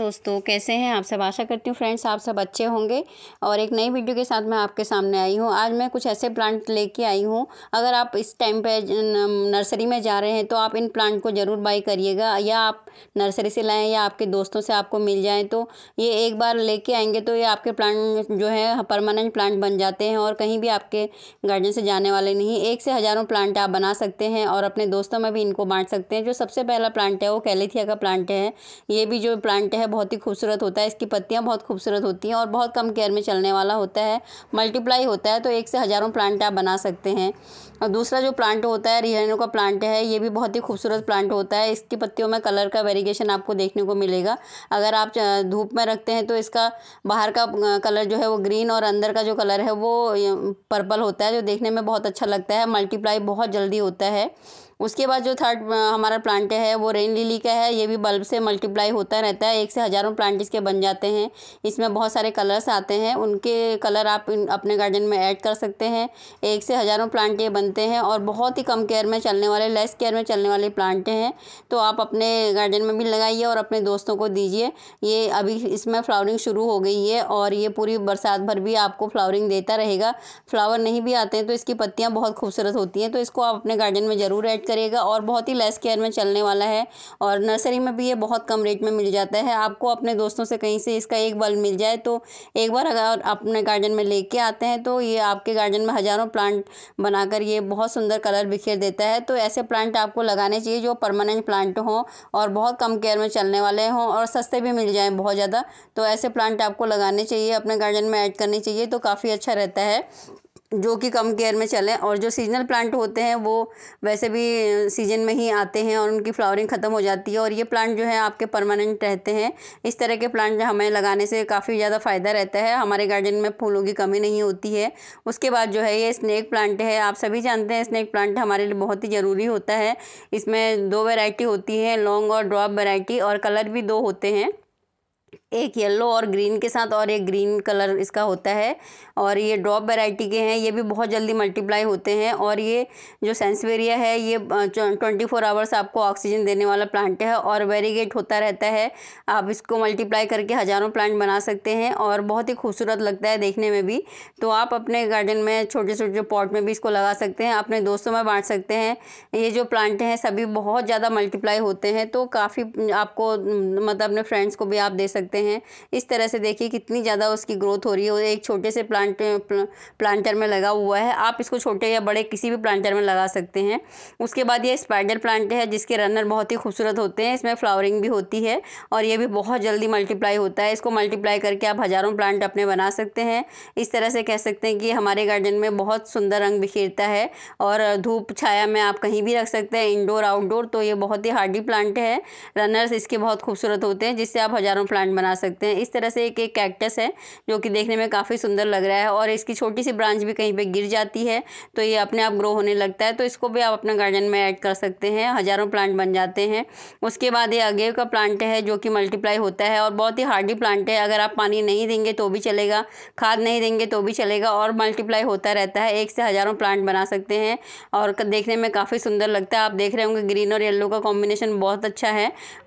दोस्तों कैसे हैं आप सब आशा करती हूँ फ्रेंड्स आप सब अच्छे होंगे और एक नई वीडियो के साथ मैं आपके सामने आई हूँ आज मैं कुछ ऐसे प्लांट लेके आई हूँ अगर आप इस टाइम पे नर्सरी में जा रहे हैं तो आप इन प्लांट को ज़रूर बाई करिएगा या आप नर्सरी से लाएँ या आपके दोस्तों से आपको मिल जाएँ तो ये एक बार ले आएंगे तो ये आपके प्लांट जो है परमानेंट प्लांट बन जाते हैं और कहीं भी आपके गार्डन से जाने वाले नहीं एक से हज़ारों प्लांट आप बना सकते हैं और अपने दोस्तों में भी इनको बांट सकते हैं जो सबसे पहला प्लांट है वो कैलेथिया का प्लांट है ये भी जो प्लांट है है बहुत ही खूबसूरत होता है इसकी पत्तियाँ बहुत खूबसूरत होती हैं और बहुत कम केयर में चलने वाला होता है मल्टीप्लाई होता है तो एक से हज़ारों प्लांट आप बना सकते हैं और दूसरा जो प्लांट होता है रिहानो का प्लांट है ये भी बहुत ही खूबसूरत प्लांट होता है इसकी पत्तियों में कलर का वेरिएशन आपको देखने को मिलेगा अगर आप धूप में रखते हैं तो इसका बाहर का कलर जो है वो ग्रीन और अंदर का जो कलर है वो पर्पल होता है जो देखने में बहुत अच्छा लगता है मल्टीप्लाई बहुत जल्दी होता है उसके बाद जो थर्ड हमारा प्लांट है वो रेन लिली का है ये भी बल्ब से मल्टीप्लाई होता रहता है एक से हज़ारों प्लांट इसके बन जाते हैं इसमें बहुत सारे कलर्स आते हैं उनके कलर आप इन अपने गार्डन में ऐड कर सकते हैं एक से हज़ारों प्लांट ये बनते हैं और बहुत ही कम केयर में चलने वाले लेस केयर में चलने वाले प्लांट हैं तो आप अपने गार्डन में भी लगाइए और अपने दोस्तों को दीजिए ये अभी इसमें फ्लावरिंग शुरू हो गई है और ये पूरी बरसात भर भी आपको फ्लावरिंग देता रहेगा फ्लावर नहीं भी आते हैं तो इसकी पत्तियाँ बहुत खूबसूरत होती हैं तो इसको आप अपने गार्डन में ज़रूर ऐड मदद करेगा और बहुत ही लेस केयर में चलने वाला है और नर्सरी में भी ये बहुत कम रेट में मिल जाता है आपको अपने दोस्तों से कहीं से इसका एक बल्ब मिल जाए तो एक बार अगर अपने गार्डन में लेके आते हैं तो ये आपके गार्डन में हज़ारों प्लांट बनाकर ये बहुत सुंदर कलर बिखेर देता है तो ऐसे प्लांट आपको लगाने चाहिए जो परमानेंट प्लांट हों और बहुत कम केयर में चलने वाले हों और सस्ते भी मिल जाएँ बहुत ज़्यादा तो ऐसे प्लांट आपको लगाने चाहिए अपने गार्डन में ऐड करने चाहिए तो काफ़ी अच्छा रहता है जो कि कम केयर में चलें और जो सीजनल प्लांट होते हैं वो वैसे भी सीजन में ही आते हैं और उनकी फ्लावरिंग ख़त्म हो जाती है और ये प्लांट जो है आपके परमानेंट रहते हैं इस तरह के प्लांट हमें लगाने से काफ़ी ज़्यादा फ़ायदा रहता है हमारे गार्डन में फूलों की कमी नहीं होती है उसके बाद जो है ये स्नैक प्लांट है आप सभी जानते हैं स्नैक प्लांट हमारे लिए बहुत ही ज़रूरी होता है इसमें दो वेराइटी होती है लॉन्ग और ड्रॉप वेराइटी और कलर भी दो होते हैं एक येलो और ग्रीन के साथ और एक ग्रीन कलर इसका होता है और ये ड्रॉप वैरायटी के हैं ये भी बहुत जल्दी मल्टीप्लाई होते हैं और ये जो सेंसवेरिया है ये ट्वेंटी फोर आवर्स आपको ऑक्सीजन देने वाला प्लांट है और वेरीगेट होता रहता है आप इसको मल्टीप्लाई करके हज़ारों प्लांट बना सकते हैं और बहुत ही खूबसूरत लगता है देखने में भी तो आप अपने गार्डन में छोटे छोटे पॉट में भी इसको लगा सकते हैं अपने दोस्तों में बांट सकते हैं ये जो प्लांट हैं सभी बहुत ज़्यादा मल्टीप्लाई होते हैं तो काफ़ी आपको मतलब अपने फ्रेंड्स को भी आप दे सकते हैं हैं इस तरह से देखिए कितनी ज़्यादा उसकी ग्रोथ हो रही है एक छोटे से प्लांट प्लांटर में लगा हुआ है आप इसको छोटे या बड़े किसी भी प्लांटर में लगा सकते हैं उसके बाद ये स्पाइडर प्लांट है जिसके रनर बहुत ही खूबसूरत होते हैं इसमें फ्लावरिंग भी होती है और ये भी बहुत जल्दी मल्टीप्लाई होता है इसको मल्टीप्लाई करके आप हज़ारों प्लांट अपने बना सकते हैं इस तरह से कह सकते हैं कि हमारे गार्डन में बहुत सुंदर रंग बिखेरता है और धूप छाया में आप कहीं भी रख सकते हैं इंडोर आउटडोर तो ये बहुत ही हार्डी प्लांट है रनर्स इसके बहुत खूबसूरत होते हैं जिससे आप हज़ारों प्लांट बना बना सकते हैं इस तरह से एक एक कैक्टस है जो कि देखने में काफ़ी सुंदर लग रहा है और इसकी छोटी सी ब्रांच भी कहीं पर गिर जाती है तो ये अपने आप ग्रो होने लगता है तो इसको भी आप अपने गार्डन में ऐड कर सकते हैं हज़ारों प्लांट बन जाते हैं उसके बाद ये अगेव का प्लांट है जो कि मल्टीप्लाई होता है और बहुत ही हार्डी प्लांट है अगर आप पानी नहीं देंगे तो भी चलेगा खाद नहीं देंगे तो भी चलेगा और मल्टीप्लाई होता रहता है एक से हज़ारों प्लांट बना सकते हैं और देखने में काफ़ी सुंदर लगता है आप देख रहे होंगे ग्रीन और येल्लो का कॉम्बिनेशन बहुत अच्छा है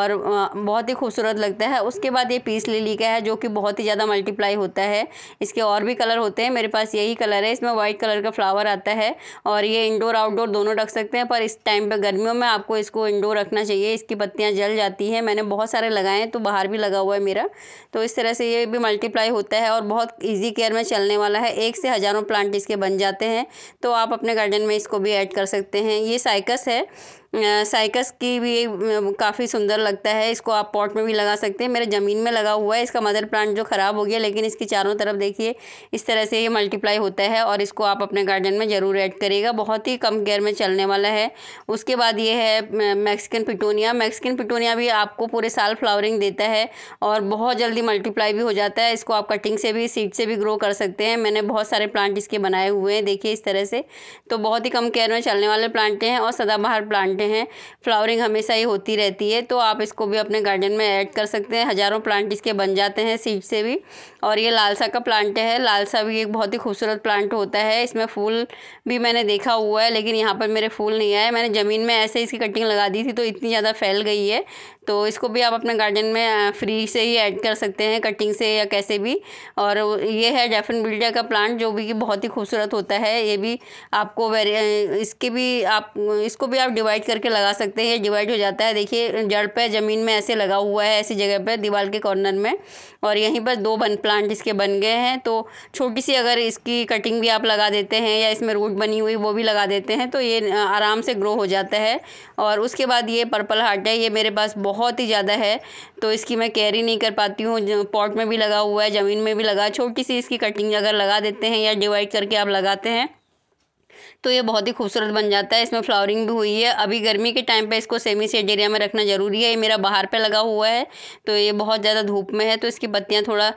और बहुत ही खूबसूरत लगता है उसके बाद ये ये पीस ले ली गया है जो कि बहुत ही ज़्यादा मल्टीप्लाई होता है इसके और भी कलर होते हैं मेरे पास यही कलर है इसमें वाइट कलर का फ्लावर आता है और ये इंडोर आउटडोर दोनों रख सकते हैं पर इस टाइम पर गर्मियों में आपको इसको इंडोर रखना चाहिए इसकी पत्तियाँ जल जाती हैं मैंने बहुत सारे लगाए हैं तो बाहर भी लगा हुआ है मेरा तो इस तरह से ये भी मल्टीप्लाई होता है और बहुत ईजी केयर में चलने वाला है एक से हज़ारों प्लांट इसके बन जाते हैं तो आप अपने गार्डन में इसको भी ऐड कर सकते हैं ये साइकस है साइकस की भी काफ़ी सुंदर लगता है इसको आप पॉट में भी लगा सकते हैं मेरे ज़मीन में लगा हुआ है इसका मदर प्लांट जो ख़राब हो गया लेकिन इसकी चारों तरफ देखिए इस तरह से ये मल्टीप्लाई होता है और इसको आप अपने गार्डन में ज़रूर ऐड करिएगा बहुत ही कम केयर में चलने वाला है उसके बाद ये है मैक्सिकन पिटोनिया मैक्सिकन पिटोनिया भी आपको पूरे साल फ्लावरिंग देता है और बहुत जल्दी मल्टीप्लाई भी हो जाता है इसको आप कटिंग से भी सीड से भी ग्रो कर सकते हैं मैंने बहुत सारे प्लांट इसके बनाए हुए हैं देखिए इस तरह से तो बहुत ही कम केयर में चलने वाले प्लांट हैं और सदाबहार प्लांट प्लांट हैं फ्लावरिंग हमेशा ही होती रहती है तो आप इसको भी अपने गार्डन में ऐड कर सकते हैं हज़ारों प्लांट इसके बन जाते हैं सीड से भी और ये लालसा का प्लांट है लालसा भी एक बहुत ही खूबसूरत प्लांट होता है इसमें फूल भी मैंने देखा हुआ है लेकिन यहाँ पर मेरे फूल नहीं आए मैंने ज़मीन में ऐसे इसकी कटिंग लगा दी थी तो इतनी ज़्यादा फैल गई है तो इसको भी आप अपने गार्डन में फ्री से ही ऐड कर सकते हैं कटिंग से या कैसे भी और ये है डेफिन बिल्डिया का प्लांट जो भी कि बहुत ही खूबसूरत होता है ये भी आपको वेरी इसके भी आप इसको भी आप डिवाइड करके लगा सकते हैं डिवाइड हो जाता है देखिए जड़ पे ज़मीन में ऐसे लगा हुआ है ऐसी जगह पर दीवार के कॉर्नर में और यहीं पर दो बन प्लांट इसके बन गए हैं तो छोटी सी अगर इसकी कटिंग भी आप लगा देते हैं या इसमें रूट बनी हुई वो भी लगा देते हैं तो ये आराम से ग्रो हो जाता है और उसके बाद ये पर्पल हार्ट है ये मेरे पास बहुत ही ज़्यादा है तो इसकी मैं कैरी नहीं कर पाती हूँ पॉट में भी लगा हुआ है ज़मीन में भी लगा छोटी सी इसकी कटिंग अगर लगा देते हैं या डिवाइड करके आप लगाते हैं तो ये बहुत ही खूबसूरत बन जाता है इसमें फ्लावरिंग भी हुई है अभी गर्मी के टाइम पे इसको सेमी सेड एरिया में रखना ज़रूरी है ये मेरा बाहर पे लगा हुआ है तो ये बहुत ज़्यादा धूप में है तो इसकी पत्तियाँ थोड़ा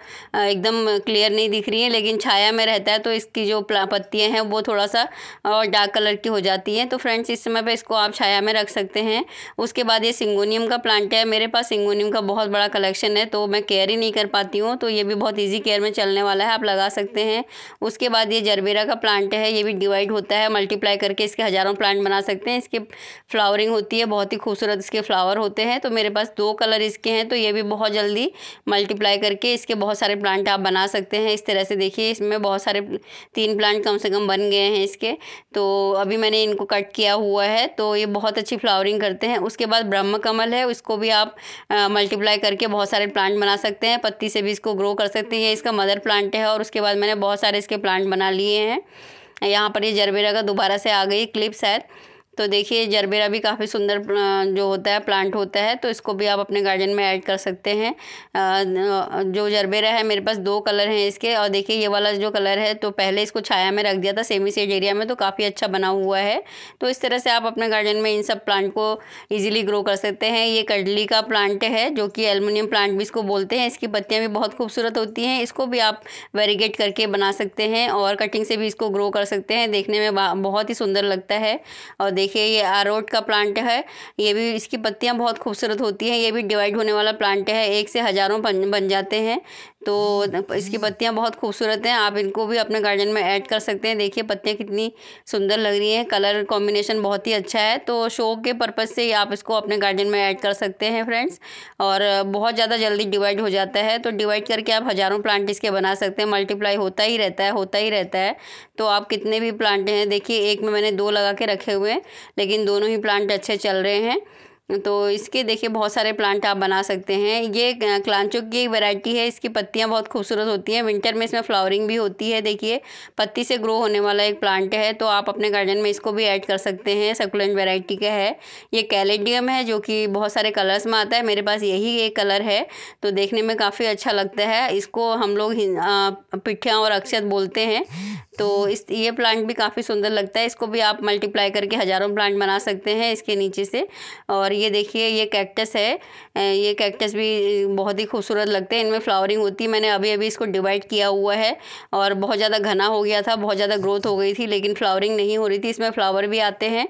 एकदम क्लियर नहीं दिख रही हैं लेकिन छाया में रहता है तो इसकी जो पत्तियाँ हैं वो थोड़ा सा और डार्क कलर की हो जाती हैं तो फ्रेंड्स इस समय पर इसको आप छाया में रख सकते हैं उसके बाद ये सिंगोनियम का प्लांट है मेरे पास सिंगोनियम का बहुत बड़ा कलेक्शन है तो मैं केयर ही नहीं कर पाती हूँ तो ये भी बहुत ईजी केयर में चलने वाला है आप लगा सकते हैं उसके बाद ये जरबेरा का प्लांट है ये भी डिवाइड होता होता है मल्टीप्लाई करके इसके हज़ारों प्लांट बना सकते हैं इसके फ्लावरिंग होती है बहुत ही खूबसूरत इसके फ्लावर होते हैं तो मेरे पास दो कलर इसके हैं तो ये भी बहुत जल्दी मल्टीप्लाई करके इसके बहुत सारे प्लांट आप बना सकते हैं इस तरह से देखिए इसमें बहुत सारे तीन प्लांट कम से कम बन गए हैं इसके तो अभी मैंने इनको कट किया हुआ है तो ये बहुत अच्छी फ्लावरिंग करते हैं उसके बाद ब्रह्म कमल है उसको भी आप मल्टीप्लाई करके बहुत सारे प्लांट बना सकते हैं पत्ती से भी इसको ग्रो कर सकते हैं ये इसका मदर प्लांट है और उसके बाद मैंने बहुत सारे इसके प्लांट बना लिए हैं यहाँ पर ये जरबेरा का दोबारा से आ गई क्लिप शायद तो देखिए जरबेरा भी काफ़ी सुंदर जो होता है प्लांट होता है तो इसको भी आप अपने गार्डन में ऐड कर सकते हैं जो जरबेरा है मेरे पास दो कलर हैं इसके और देखिए ये वाला जो कलर है तो पहले इसको छाया में रख दिया था सेमी सेड एरिया में तो काफ़ी अच्छा बना हुआ है तो इस तरह से आप अपने गार्डन में इन सब प्लांट को ईजिली ग्रो कर सकते हैं ये कडली का प्लांट है जो कि एलमिनियम प्लांट भी इसको बोलते हैं इसकी पत्तियाँ भी बहुत खूबसूरत होती हैं इसको भी आप वेरीगेट करके बना सकते हैं और कटिंग से भी इसको ग्रो कर सकते हैं देखने में बहुत ही सुंदर लगता है और देख देखिए ये आरोट का प्लांट है ये भी इसकी पत्तियाँ बहुत खूबसूरत होती हैं ये भी डिवाइड होने वाला प्लांट है एक से हज़ारों बन बन जाते हैं तो हम्म, इसकी हम्म। पत्तियाँ बहुत खूबसूरत हैं आप इनको भी अपने गार्डन में ऐड कर सकते हैं देखिए पत्तियाँ कितनी सुंदर लग रही हैं कलर कॉम्बिनेशन बहुत ही अच्छा है तो शो के पर्पज़ से ही आप इसको अपने गार्डन में ऐड कर सकते हैं फ्रेंड्स और बहुत ज़्यादा जल्दी डिवाइड हो जाता है तो डिवाइड करके आप हज़ारों प्लांट इसके बना सकते हैं मल्टीप्लाई होता ही रहता है होता ही रहता है तो आप कितने भी प्लांट हैं देखिए एक में मैंने दो लगा के रखे हुए हैं लेकिन दोनों ही प्लांट अच्छे चल रहे हैं तो इसके देखिए बहुत सारे प्लांट आप बना सकते हैं ये क्लांचो की एक वैरायटी है इसकी पत्तियाँ बहुत खूबसूरत होती हैं विंटर में इसमें फ्लावरिंग भी होती है देखिए पत्ती से ग्रो होने वाला एक प्लांट है तो आप अपने गार्डन में इसको भी ऐड कर सकते हैं सकुलेंट वेराइटी का है ये कैलेडियम है जो कि बहुत सारे कलर्स में आता है मेरे पास यही एक कलर है तो देखने में काफ़ी अच्छा लगता है इसको हम लोग पिठियाँ और अक्षत बोलते हैं तो इस ये प्लांट भी काफ़ी सुंदर लगता है इसको भी आप मल्टीप्लाई करके हज़ारों प्लांट बना सकते हैं इसके नीचे से और ये देखिए ये कैक्टस है ये कैक्टस भी बहुत ही खूबसूरत लगते हैं इनमें फ्लावरिंग होती है मैंने अभी अभी इसको डिवाइड किया हुआ है और बहुत ज़्यादा घना हो गया था बहुत ज़्यादा ग्रोथ हो गई थी लेकिन फ्लावरिंग नहीं हो रही थी इसमें फ्लावर भी आते हैं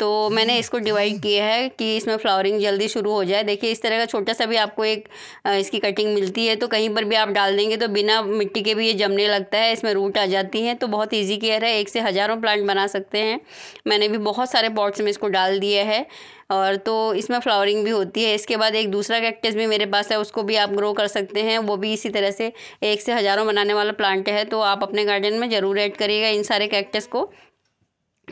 तो मैंने इसको डिवाइड किया है कि इसमें फ्लावरिंग जल्दी शुरू हो जाए देखिए इस तरह का छोटा सा भी आपको एक इसकी कटिंग मिलती है तो कहीं पर भी आप डाल देंगे तो बिना मिट्टी के भी ये जमने लगता है इसमें रूट आ जाती हैं तो बहुत ईजी केयर है एक से हज़ारों प्लांट बना सकते हैं मैंने भी बहुत सारे पॉट्स में इसको डाल दिया है और तो इसमें फ्लावरिंग भी होती है इसके बाद एक दूसरा कैक्टस भी मेरे पास है उसको भी आप ग्रो कर सकते हैं वो भी इसी तरह से एक से हज़ारों बनाने वाला प्लांट है तो आप अपने गार्डन में ज़रूर ऐड करिएगा इन सारे कैक्टस को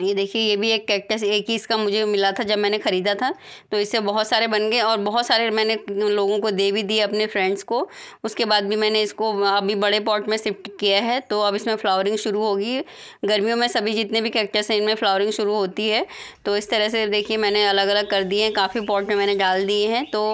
ये देखिए ये भी एक कैक्टस एक ही इसका मुझे मिला था जब मैंने ख़रीदा था तो इससे बहुत सारे बन गए और बहुत सारे मैंने लोगों को दे भी दिए अपने फ्रेंड्स को उसके बाद भी मैंने इसको अभी बड़े पॉट में शिफ्ट किया है तो अब इसमें फ्लावरिंग शुरू होगी गर्मियों में सभी जितने भी कैक्टस हैं इनमें फ्लावरिंग शुरू होती है तो इस तरह से देखिए मैंने अलग अलग कर दिए हैं काफ़ी पॉट में मैंने डाल दिए हैं तो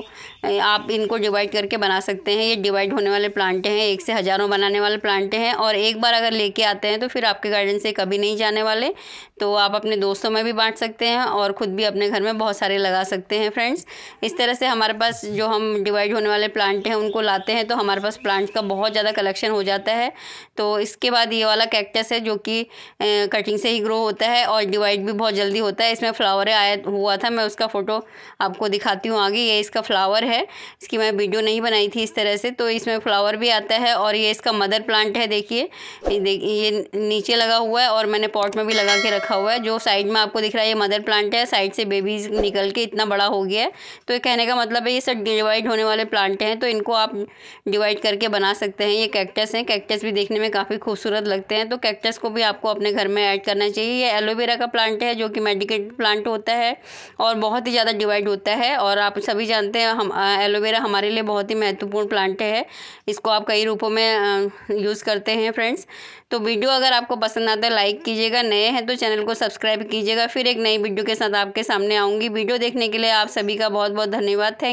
आप इनको डिवाइड करके बना सकते हैं ये डिवाइड होने वाले प्लांट हैं एक से हज़ारों बनाने वाले प्लांट हैं और एक बार अगर लेके आते हैं तो फिर आपके गार्डन से कभी नहीं जाने वाले तो आप अपने दोस्तों में भी बांट सकते हैं और ख़ुद भी अपने घर में बहुत सारे लगा सकते हैं फ्रेंड्स इस तरह से हमारे पास जो हम डिवाइड होने वाले प्लांट हैं उनको लाते हैं तो हमारे पास प्लांट्स का बहुत ज़्यादा कलेक्शन हो जाता है तो इसके बाद ये वाला कैक्टस है जो कि कटिंग से ही ग्रो होता है और डिवाइड भी बहुत जल्दी होता है इसमें फ्लावर आया हुआ था मैं उसका फ़ोटो आपको दिखाती हूँ आगे ये इसका फ्लावर है इसकी मैं वीडियो नहीं बनाई थी इस तरह से तो इसमें फ्लावर भी आता है और ये इसका मदर प्लांट है देखिए ये नीचे लगा हुआ है और मैंने पॉट में भी लगा के रखा रखा हुआ है जो साइड में आपको दिख रहा है ये मदर प्लांट है साइड से बेबीज निकल के इतना बड़ा हो गया है तो ये कहने का मतलब है ये सब डिवाइड होने वाले प्लांट हैं तो इनको आप डिवाइड करके बना सकते हैं ये कैक्टस हैं कैक्टस भी देखने में काफ़ी खूबसूरत लगते हैं तो कैक्टस को भी आपको अपने घर में ऐड करना चाहिए ये एलोवेरा का प्लांट है जो कि मेडिकेट प्लांट होता है और बहुत ही ज़्यादा डिवाइड होता है और आप सभी जानते हैं हम एलोवेरा हमारे लिए बहुत ही महत्वपूर्ण प्लांट है इसको आप कई रूपों में यूज़ करते हैं फ्रेंड्स तो वीडियो अगर आपको पसंद आता है लाइक कीजिएगा नए हैं तो चैनल चैनल को सब्सक्राइब कीजिएगा फिर एक नई वीडियो के साथ आपके सामने आऊँगी वीडियो देखने के लिए आप सभी का बहुत बहुत धन्यवाद थैंक